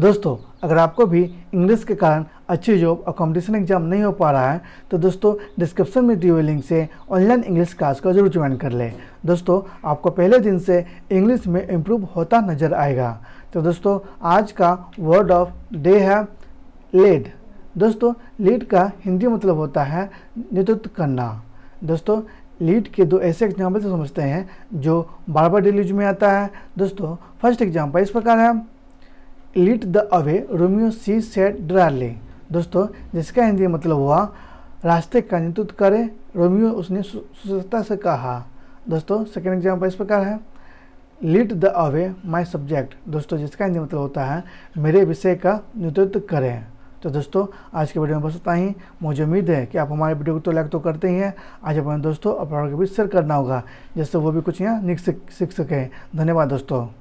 दोस्तों अगर आपको भी इंग्लिश के कारण अच्छी जॉब और कॉम्पिटिशन एग्जाम नहीं हो पा रहा है तो दोस्तों डिस्क्रिप्शन में दी हुई लिंक से ऑनलाइन इंग्लिश क्लास को जरूर ज्वाइन कर लें दोस्तों आपको पहले दिन से इंग्लिश में इम्प्रूव होता नज़र आएगा तो दोस्तों आज का वर्ड ऑफ डे है लेड दोस्तों लीड का हिंदी मतलब होता है नेतृत्व करना दोस्तों लीड के दो ऐसे एग्जाम्पल से समझते हैं जो बार बार यूज में आता है दोस्तों फर्स्ट एग्जाम्पल इस प्रकार है led the way Romeo see set ड्रारले दोस्तों जिसका हिंदी मतलब हुआ रास्ते का नेतृत्व करें रोमियो उसने सुसता से कहा दोस्तों सेकेंड एग्जाम्पल इस प्रकार है led the way my subject दोस्तों जिसका हिंदी मतलब होता है मेरे विषय का नेतृत्व करें तो दोस्तों आज के वीडियो में बस इतना ही मुझे उम्मीद है कि आप हमारे वीडियो को तो लाइक तो करते ही हैं आज अपने दोस्तों अपने के बीच शेयर करना होगा जिससे वो भी कुछ यहाँ सीख सकें धन्यवाद दोस्तों